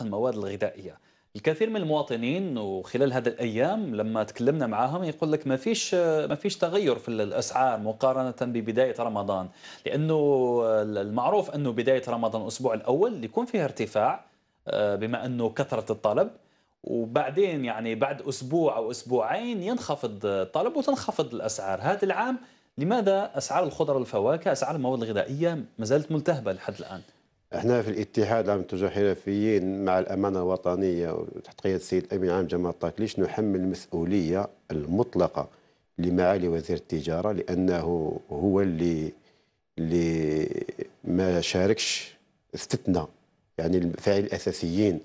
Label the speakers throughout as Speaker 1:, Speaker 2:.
Speaker 1: المواد الغذائيه الكثير من المواطنين وخلال هذه الايام لما تكلمنا معاهم يقول لك ما فيش ما فيش تغير في الاسعار مقارنه ببدايه رمضان لانه المعروف انه بدايه رمضان الاسبوع الاول يكون فيها ارتفاع آه، بما انه كثره الطلب وبعدين يعني بعد اسبوع او اسبوعين ينخفض الطلب وتنخفض الاسعار هذا العام لماذا اسعار الخضر والفواكه اسعار المواد الغذائيه ما زالت ملتهبه لحد الان
Speaker 2: احنا في الاتحاد العام للتجار الحرفيين مع الامانه الوطنيه وتحت قياده السيد الامين العام جمال طاكليش نحمل المسؤوليه المطلقه لمعالي وزير التجاره لانه هو اللي اللي ما شاركش استثنى يعني الفاعل الاساسيين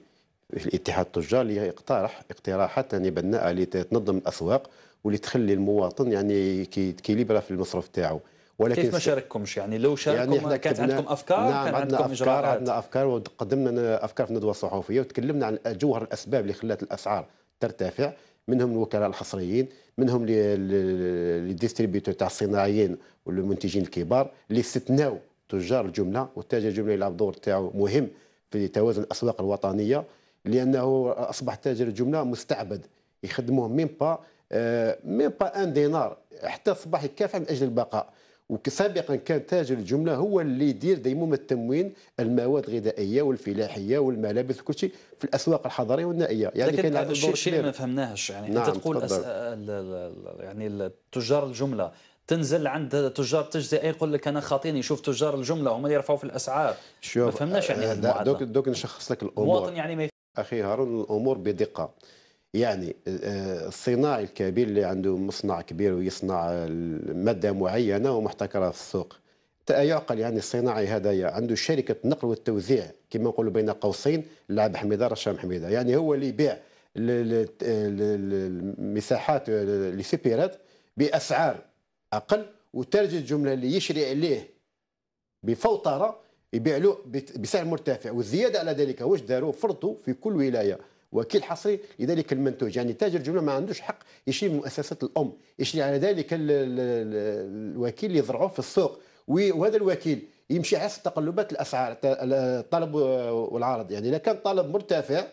Speaker 2: في الاتحاد التجار اللي يقترح اقتراحات يعني بناءه لتنظم الاسواق واللي تخلي المواطن يعني كيليبرا في المصرف تاعو ولكن كيف ما
Speaker 1: شارككمش يعني
Speaker 2: لو شارككم يعني احنا كانت عندكم افكار نعم كان عندنا عندكم افكار عندنا افكار وقدمنا افكار في الندوه الصحفيه وتكلمنا عن جوهر الاسباب اللي خلات الاسعار ترتفع منهم الوكلاء الحصريين منهم لي ديستريبيوتور تاع الصناعيين والمنتجين الكبار اللي استثناوا تجار الجمله والتاجر الجمله يلعب دور تاعو مهم في توازن الاسواق الوطنيه لانه اصبح تاجر الجمله مستعبد يخدموه ميم با آه، ميم با ان دينار حتى الصباح يكافح من اجل البقاء وسابقا كان تاجر الجمله هو اللي يدير ديموم التموين المواد الغذائيه والفلاحيه والملابس وكل شيء في الاسواق الحضريه والنائيه يعني لكن كان الشيء شيء ما فهمناهش يعني نعم انت تقول أس...
Speaker 1: آه، يعني تجار الجمله تنزل عند تجار التجزئه يقول لك انا خاطيني شوف تجار الجمله هم اللي يرفعوا في الاسعار شوف ما فهمناش يعني آه، دوك
Speaker 2: دوك نشخص لك
Speaker 1: الامور يعني
Speaker 2: ما يف... اخي هارون الامور بدقه يعني آه، الصناعي الكبير اللي عنده مصنع كبير ويصنع ماده معينه ومحتكرة في السوق يعقل يعني الصناعي هذايا عنده شركه نقل والتوزيع كما نقولوا بين قوسين لعب حميده رشام حميده يعني هو اللي يبيع آه، المساحات آه، لسيبيرات باسعار اقل وترجي الجمله اللي يشري عليه بفوتره يبيع له بسعر مرتفع والزياده على ذلك واش داروا فرضوا في كل ولايه وكيل حصري لذلك المنتوج يعني تاجر الجمله ما عندوش حق يشري من مؤسسه الام يشري على ذلك الوكيل اللي يضرعوه في السوق وهذا الوكيل يمشي حسب تقلبات الاسعار الطلب والعرض يعني اذا كان طلب مرتفع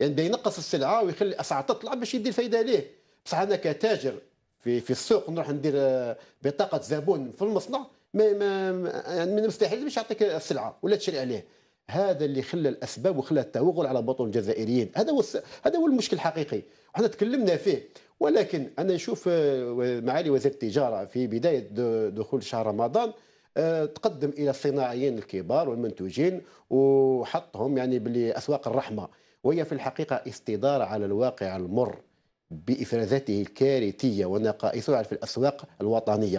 Speaker 2: يعني ينقص السلعه ويخلي الاسعار تطلع باش يدير فايده ليه بصح انا كتاجر في في السوق نروح ندير آه، بطاقه زبون في المصنع ما ما يعني من المستحيل باش يعطيك السلعه ولا تشري عليه هذا اللي خلى الاسباب وخلى التوغل على باطن الجزائريين هذا هو هذا هو المشكل الحقيقي وحنا تكلمنا فيه ولكن انا نشوف آه، معالي وزير التجاره في بدايه دخول شهر رمضان آه، تقدم الى الصناعيين الكبار والمنتوجين وحطهم يعني بلي اسواق الرحمه وهي في الحقيقه استداره على الواقع المر بافرازاته الكارثيه ونقائصها في الاسواق الوطنيه